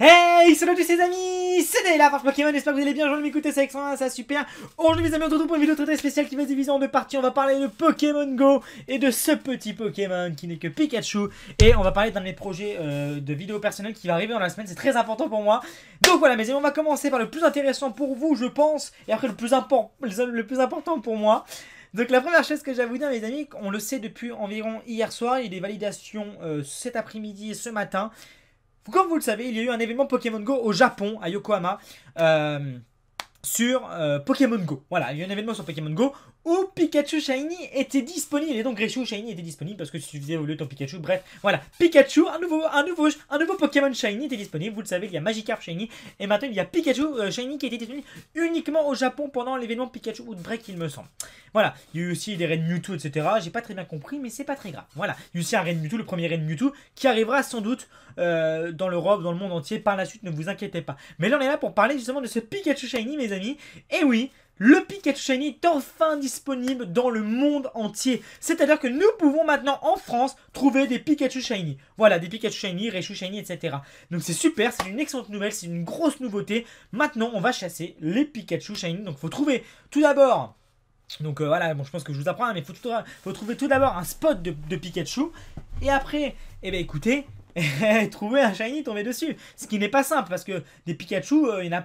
Hey, salut à tous les amis, c'est Dayla Force Pokémon, j'espère que vous allez bien, je vais m'écouter, c'est excellent, c'est super Aujourd'hui mes amis, on se retrouve pour une vidéo très spéciale qui va être diviser en deux parties, on va parler de Pokémon Go et de ce petit Pokémon qui n'est que Pikachu Et on va parler d'un de mes projets euh, de vidéo personnelle qui va arriver dans la semaine, c'est très important pour moi Donc voilà mes amis, on va commencer par le plus intéressant pour vous je pense, et après le plus, le plus important pour moi donc la première chose que j'ai à vous dire mes amis, on le sait depuis environ hier soir, il y a des validations euh, cet après-midi et ce matin comme vous le savez, il y a eu un événement Pokémon Go au Japon, à Yokohama. Euh, sur euh, Pokémon Go. Voilà, il y a un événement sur Pokémon Go où Pikachu Shiny était disponible. Et donc Greshu Shiny était disponible parce que tu faisais de ton Pikachu. Bref, voilà. Pikachu, un nouveau, un nouveau, un nouveau Pokémon Shiny était disponible. Vous le savez, il y a Magikarp Shiny. Et maintenant, il y a Pikachu euh, Shiny qui était disponible uniquement au Japon pendant l'événement Pikachu Outbreak, il me semble. Voilà, il y a eu aussi des Reign Mewtwo, etc. J'ai pas très bien compris, mais c'est pas très grave. Voilà, il y a eu aussi un Ren Mewtwo, le premier Reign Mewtwo, qui arrivera sans doute euh, dans l'Europe, dans le monde entier par la suite. Ne vous inquiétez pas. Mais là, on est là pour parler justement de ce Pikachu Shiny, et oui, le Pikachu Shiny est enfin disponible dans le monde entier. C'est-à-dire que nous pouvons maintenant en France trouver des Pikachu Shiny. Voilà, des Pikachu Shiny, Reishu Shiny, etc. Donc c'est super, c'est une excellente nouvelle, c'est une grosse nouveauté. Maintenant, on va chasser les Pikachu Shiny. Donc faut trouver tout d'abord... Donc euh, voilà, bon, je pense que je vous apprends, hein, mais faut, faut trouver tout d'abord un spot de, de Pikachu. Et après, eh bien écoutez, et trouver un shiny tomber dessus. Ce qui n'est pas simple parce que des Pikachu, euh, il n'y en,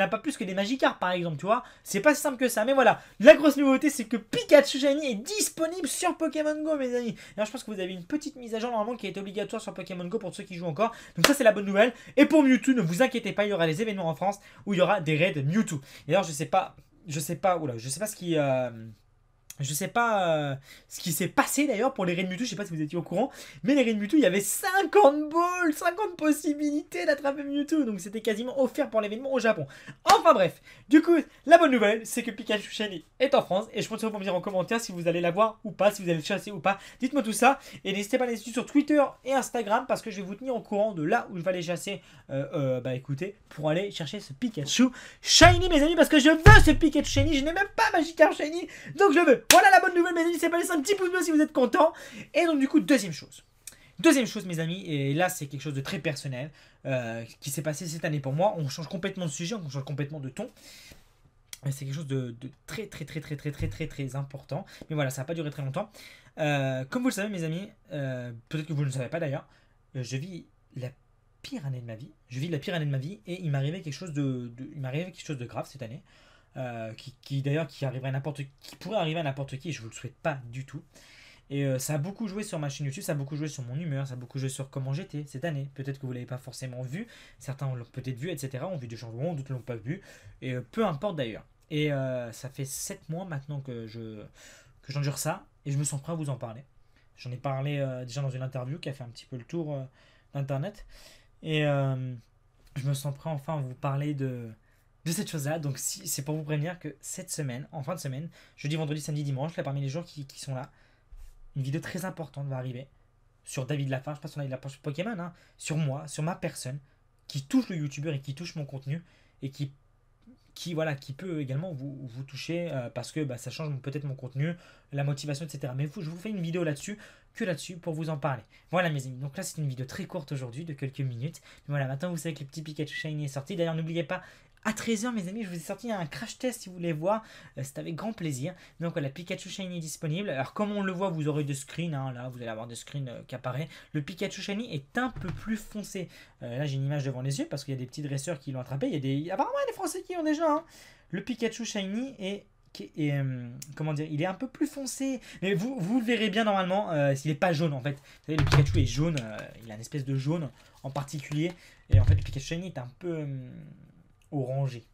a pas plus que des Magikarp par exemple, tu vois. C'est pas si simple que ça. Mais voilà, la grosse nouveauté c'est que Pikachu Shiny est disponible sur Pokémon Go, mes amis. Alors je pense que vous avez une petite mise à jour normalement qui est obligatoire sur Pokémon Go pour ceux qui jouent encore. Donc ça c'est la bonne nouvelle. Et pour Mewtwo, ne vous inquiétez pas, il y aura les événements en France où il y aura des raids Mewtwo. alors je sais pas, je sais pas, oula, je sais pas ce qui. Euh, je sais pas euh, ce qui s'est passé d'ailleurs pour les Raids Mewtwo, je sais pas si vous étiez au courant, mais les Raids Mewtwo, il y avait 50 balls 50 possibilités d'attraper Mewtwo, donc c'était quasiment offert pour l'événement au Japon. Enfin bref, du coup, la bonne nouvelle, c'est que Pikachu Shiny est en France, et je pense que vous me dire en commentaire si vous allez la voir ou pas, si vous allez le chasser ou pas, dites-moi tout ça, et n'hésitez pas à les suivre sur Twitter et Instagram, parce que je vais vous tenir au courant de là où je vais aller chasser, euh, euh, bah écoutez, pour aller chercher ce Pikachu Shiny mes amis, parce que je veux ce Pikachu Shiny, je n'ai même pas Magikarp Shiny, donc je veux voilà la bonne nouvelle, mes amis, c'est pas laisser un petit pouce bleu si vous êtes content. Et donc, du coup, deuxième chose. Deuxième chose, mes amis, et là, c'est quelque chose de très personnel euh, qui s'est passé cette année pour moi. On change complètement de sujet, on change complètement de ton. C'est quelque chose de, très, très, très, très, très, très, très, très important. Mais voilà, ça n'a pas duré très longtemps. Euh, comme vous le savez, mes amis, euh, peut-être que vous ne le savez pas d'ailleurs, je vis la pire année de ma vie. Je vis la pire année de ma vie et il m'arrivait quelque de il m'arrivait quelque chose de grave cette année. Euh, qui, d'ailleurs qui arriverait n'importe qui pourrait arriver à n'importe qui, et je vous le souhaite pas du tout. Et euh, ça a beaucoup joué sur ma chaîne YouTube, ça a beaucoup joué sur mon humeur, ça a beaucoup joué sur comment j'étais cette année. Peut-être que vous l'avez pas forcément vu, certains l'ont peut-être vu, etc. Ont vu des changements, d'autres l'ont pas vu, et euh, peu importe d'ailleurs. Et ça fait 7 mois maintenant que je que j'endure ça, et je me sens prêt à vous en parler. J'en ai parlé déjà dans une interview qui a fait un petit peu le tour d'internet, et je me sens prêt enfin à vous parler de de cette chose-là. Donc si, c'est pour vous prévenir que cette semaine, en fin de semaine, jeudi, vendredi, samedi, dimanche, là parmi les jours qui, sont là, une vidéo très importante va arriver sur David Lafarge, pas sur David Lafarge Pokémon, hein, sur moi, sur ma personne, qui touche le YouTuber et qui touche mon contenu et qui qui voilà qui peut également vous, toucher euh, parce que bah, ça change peut-être mon contenu la motivation etc mais je vous fais une vidéo là-dessus que là-dessus pour vous en parler voilà mes amis donc là c'est une vidéo très courte aujourd'hui de quelques minutes voilà maintenant vous savez que le petit Pikachu Shiny est sorti d'ailleurs n'oubliez pas à 13h mes amis, je vous ai sorti un crash test si vous voulez voir, euh, c'est avec grand plaisir. Donc la Pikachu Shiny est disponible. Alors comme on le voit, vous aurez deux screens, hein. là vous allez avoir des screens euh, qui apparaissent. Le Pikachu Shiny est un peu plus foncé. Euh, là j'ai une image devant les yeux parce qu'il y a des petits dresseurs qui l'ont attrapé, il y a des... Apparemment il y a des Français qui l'ont déjà. Hein. Le Pikachu Shiny est... comment dire, il est un peu plus foncé, mais vous, vous le verrez bien normalement s'il n'est pas jaune en fait. Vous savez, le Pikachu est jaune, il a une espèce de jaune en particulier, et en fait le Pikachu Shiny est un peu orangé.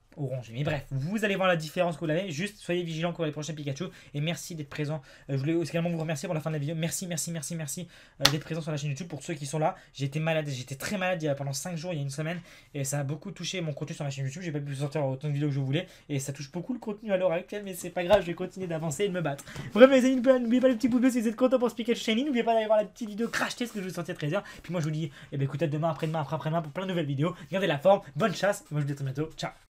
Mais bref, vous allez voir la différence que vous avez. Juste soyez vigilants pour les prochains Pikachu. Et merci d'être présent. Euh, je voulais aussi également vous remercier pour la fin de la vidéo. Merci, merci, merci, merci euh, d'être présent sur la chaîne YouTube. Pour ceux qui sont là, j'étais malade. J'étais très malade pendant 5 jours, il y a une semaine. Et ça a beaucoup touché mon contenu sur la chaîne YouTube. J'ai pas pu sortir autant de vidéos que je voulais. Et ça touche beaucoup le contenu à l'heure actuelle. Mais c'est pas grave, je vais continuer d'avancer et de me battre. Bref, les amis, n'oubliez pas le petit pouce bleu si vous êtes content pour ce Pikachu Shiny. N'oubliez pas d'aller voir la petite vidéo Crash Test que je vous sorti très bien. Puis moi, je vous dis, eh ben, écoutez, demain, après-demain, après-demain, pour plein de nouvelles vidéos. Gardez la forme, bonne chasse. moi, je vous dis Ciao